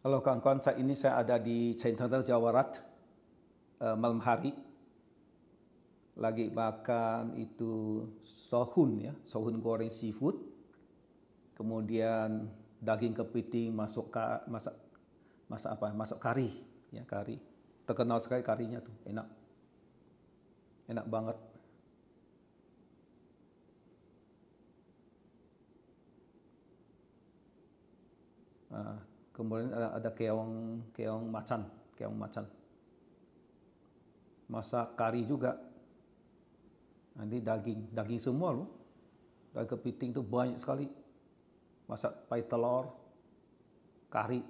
Halo kawan-kawan, saat ini saya ada di Central Jawa Barat uh, malam hari. Lagi makan itu sohun ya, sohun goreng seafood. Kemudian daging kepiting masuk ka, masak masak apa? masak kari ya, kari. Terkenal sekali karinya tuh, enak. Enak banget. Ah, kemudian ada, keong keong macan, keong macan. Masak kari juga. Nanti daging, daging semua loh. Daging kepiting itu banyak sekali. Masak pai telur, kari.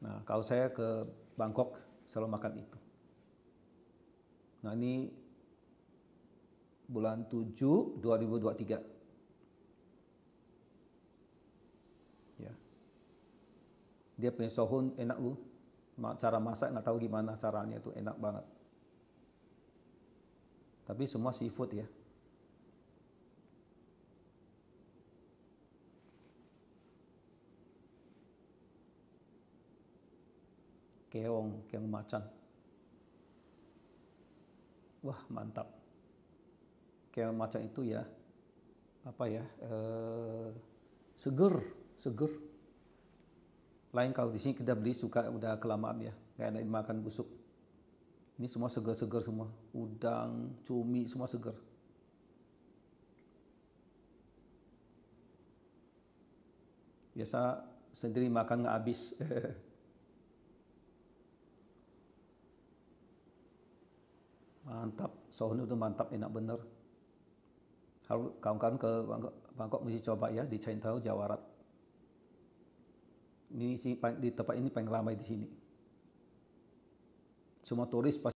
Nah, kalau saya ke Bangkok selalu makan itu. Nah, ini bulan 7 2023 Dia punya sohun enak bu. Cara masak nggak tahu gimana caranya itu enak banget. Tapi semua seafood ya. keong, keong macan. Wah mantap. Keong macan itu ya apa ya eh, seger, seger lain kalau di sini kita beli suka udah kelamaan ya nggak enak dimakan busuk ini semua segar-segar semua udang cumi semua segar biasa sendiri makan nggak habis mantap sohun itu mantap enak bener kalau kawan-kawan ke Bangkok, Bangkok mesti coba ya di Chinatown Jawa Barat ni si dito pa ini pangramay di sini. Sumaturis pa